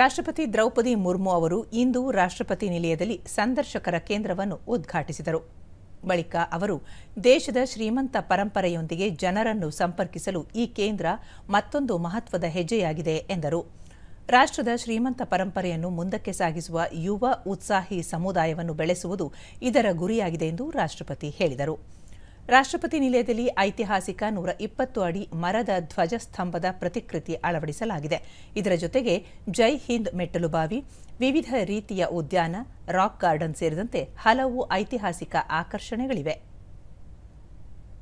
ರಾಷ್ಟ್ರಪತಿ ದ್ರೌಪದಿ ಮುರ್ಮು ಅವರು ಇಂದು ರಾಷ್ಟ್ರಪತಿ ನಿಲಯದಲ್ಲಿ ಸಂದರ್ಶಕರ ಕೇಂದ್ರವನ್ನು ಉದ್ಘಾಟಿಸಿದರು ಬಳಿಕ ಅವರು ದೇಶದ ಶ್ರೀಮಂತ ಪರಂಪರೆಯೊಂದಿಗೆ ಜನರನ್ನು ಸಂಪರ್ಕಿಸಲು ಈ ಕೇಂದ್ರ ಮತ್ತೊಂದು ಮಹತ್ವದ ಹೆಜ್ಜೆಯಾಗಿದೆ ಎಂದರು ರಾಷ್ಟ್ರದ ಶ್ರೀಮಂತ ಪರಂಪರೆಯನ್ನು ಮುಂದಕ್ಕೆ ಸಾಗಿಸುವ ಯುವ ಉತ್ಸಾಹಿ ಸಮುದಾಯವನ್ನು ಬೆಳೆಸುವುದು ಇದರ ಗುರಿಯಾಗಿದೆ ಎಂದು ರಾಷ್ಟ್ರಪತಿ ಹೇಳಿದರು ರಾಷ್ಟ್ರಪತಿ ನಿಲಯದಲ್ಲಿ ಐತಿಹಾಸಿಕ ನೂರ ಇಪ್ಪತ್ತು ಅಡಿ ಮರದ ಧ್ವಜಸ್ತಂಭದ ಪ್ರತಿಕೃತಿ ಅಳವಡಿಸಲಾಗಿದೆ ಇದರ ಜೊತೆಗೆ ಜೈ ಹಿಂದ್ ಮೆಟ್ಟಲುಬಾವಿ ವಿವಿಧ ರೀತಿಯ ಉದ್ಯಾನ ರಾಕ್ ಗಾರ್ಡನ್ ಸೇರಿದಂತೆ ಹಲವು ಐತಿಹಾಸಿಕ ಆಕರ್ಷಣೆಗಳಿವೆ